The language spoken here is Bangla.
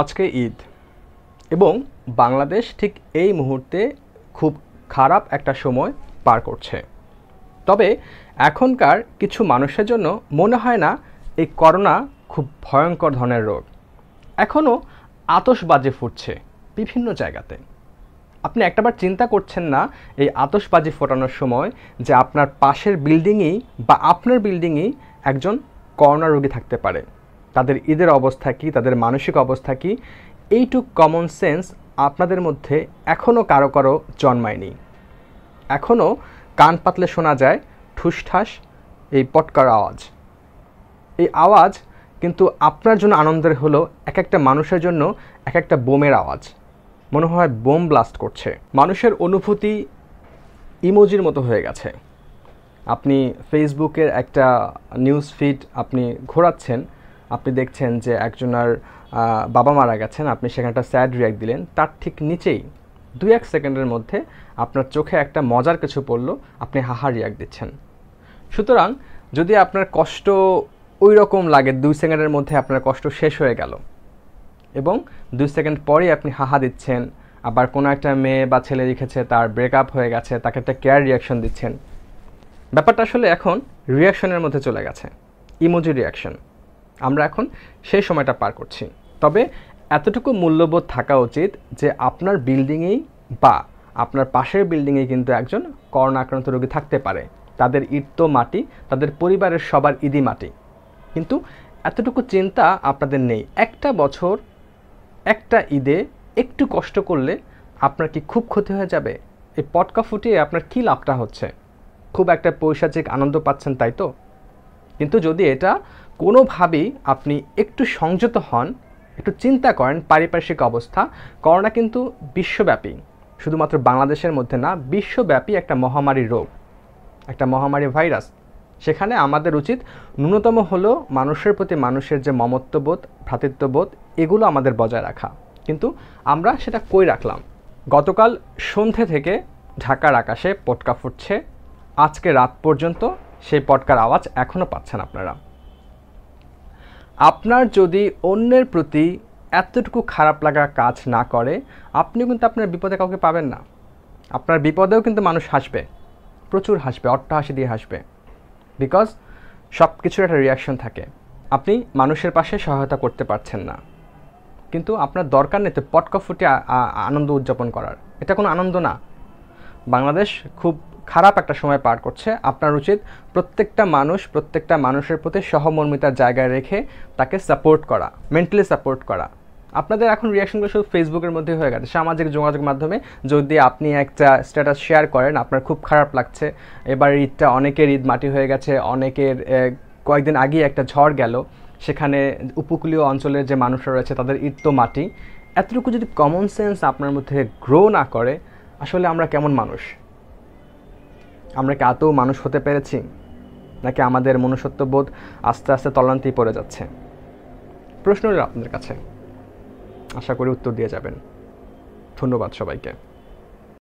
আজকে ঈদ এবং বাংলাদেশ ঠিক এই মুহূর্তে খুব খারাপ একটা সময় পার করছে তবে এখনকার কিছু মানুষের জন্য মনে হয় না এই করোনা খুব ভয়ঙ্কর ধরনের রোগ এখনও আতসবাজি ফুটছে বিভিন্ন জায়গাতে আপনি একটাবার চিন্তা করছেন না এই আতসবাজি ফোটানোর সময় যে আপনার পাশের বিল্ডিংই বা আপনার বিল্ডিংই একজন করোনা রোগী থাকতে পারে তাদের ঈদের অবস্থা কী তাদের মানসিক অবস্থা কী এইটুক কমন সেন্স আপনাদের মধ্যে এখনও কারো কারো জন্মায়নি এখনও কান পাতলে শোনা যায় ঠুসঠাস এই পটকার আওয়াজ এই আওয়াজ কিন্তু আপনার জন্য আনন্দের হলো এক একটা মানুষের জন্য এক একটা বোমের আওয়াজ মনে হয় বোম ব্লাস্ট করছে মানুষের অনুভূতি ইমোজির মতো হয়ে গেছে আপনি ফেসবুকের একটা নিউজ ফিড আপনি ঘোরাচ্ছেন আপনি দেখছেন যে একজনের বাবা মারা গেছেন আপনি সেখানটা স্যাড রিয়াক্ট দিলেন তার ঠিক নিচেই দুই এক সেকেন্ডের মধ্যে আপনার চোখে একটা মজার কিছু পড়ল আপনি হাহা রিয়াক্ট দিচ্ছেন সুতরাং যদি আপনার কষ্ট ওই রকম লাগে দুই সেকেন্ডের মধ্যে আপনার কষ্ট শেষ হয়ে গেল এবং দুই সেকেন্ড পরে আপনি হাহা দিচ্ছেন আবার কোনো একটা মেয়ে বা ছেলে লিখেছে তার ব্রেকআপ হয়ে গেছে তাকে একটা কেয়ার রিয়াকশন দিচ্ছেন ব্যাপারটা আসলে এখন রিয়াকশনের মধ্যে চলে গেছে ইমোজি রিয়াকশন আমরা এখন সেই সময়টা পার করছি তবে এতটুকু মূল্যবোধ থাকা উচিত যে আপনার বিল্ডিংয়েই বা আপনার পাশের বিল্ডিংয়ে কিন্তু একজন করোনা আক্রান্ত রোগী থাকতে পারে তাদের ইট তো মাটি তাদের পরিবারের সবার ইদি মাটি কিন্তু এতটুকু চিন্তা আপনাদের নেই একটা বছর একটা ঈদে একটু কষ্ট করলে আপনার কি খুব ক্ষতি হয়ে যাবে এই পটকা ফুটিয়ে আপনার কী লাভটা হচ্ছে খুব একটা পৈশাচিক আনন্দ পাচ্ছেন তাই তো কিন্তু যদি এটা কোনোভাবেই আপনি একটু সংযত হন একটু চিন্তা করেন পারিপার্শ্বিক অবস্থা করোনা কিন্তু বিশ্বব্যাপী শুধুমাত্র বাংলাদেশের মধ্যে না বিশ্বব্যাপী একটা মহামারী রোগ একটা মহামারী ভাইরাস সেখানে আমাদের উচিত ন্যূনতম হলো মানুষের প্রতি মানুষের যে মমত্ববোধ ভ্রাতৃত্ববোধ এগুলো আমাদের বজায় রাখা কিন্তু আমরা সেটা কই রাখলাম গতকাল সন্ধে থেকে ঢাকার আকাশে পটকা ফুটছে আজকে রাত পর্যন্ত সেই পটকার আওয়াজ এখনও পাচ্ছেন আপনারা আপনার যদি অন্যের প্রতি এতটুকু খারাপ লাগা কাজ না করে আপনি কিন্তু আপনার বিপদে কাউকে পাবেন না আপনার বিপদেও কিন্তু মানুষ হাসবে প্রচুর হাসবে অট্টহাসি দিয়ে হাসবে বিকজ সব কিছুর একটা রিয়াকশন থাকে আপনি মানুষের পাশে সহায়তা করতে পারছেন না কিন্তু আপনার দরকার নেই তো পটকা ফুটে আনন্দ উদযাপন করার এটা কোনো আনন্দ না বাংলাদেশ খুব খারাপ একটা সময় পার করছে আপনার উচিত প্রত্যেকটা মানুষ প্রত্যেকটা মানুষের প্রতি সহমর্মিতার জায়গায় রেখে তাকে সাপোর্ট করা মেন্টালি সাপোর্ট করা আপনাদের এখন রিয়াকশনগুলো শুধু ফেসবুকের মধ্যে হয়ে গেছে সামাজিক যোগাযোগ মাধ্যমে যদি আপনি একটা স্ট্যাটাস শেয়ার করেন আপনার খুব খারাপ লাগছে এবার ঈদটা অনেকের ঈদ মাটি হয়ে গেছে অনেকের কয়েকদিন আগেই একটা ঝড় গেল সেখানে উপকূলীয় অঞ্চলের যে মানুষরা রয়েছে তাদের ঈদ তো মাটি এতটুকু যদি কমন সেন্স আপনার মধ্যে গ্রো না করে আসলে আমরা কেমন মানুষ আমরা কি আদৌ মানুষ হতে পেরেছি নাকি আমাদের মনুষ্যত্ববোধ আস্তে আস্তে তলান্তি পড়ে যাচ্ছে প্রশ্ন আপনাদের কাছে আশা করি উত্তর দিয়ে যাবেন ধন্যবাদ সবাইকে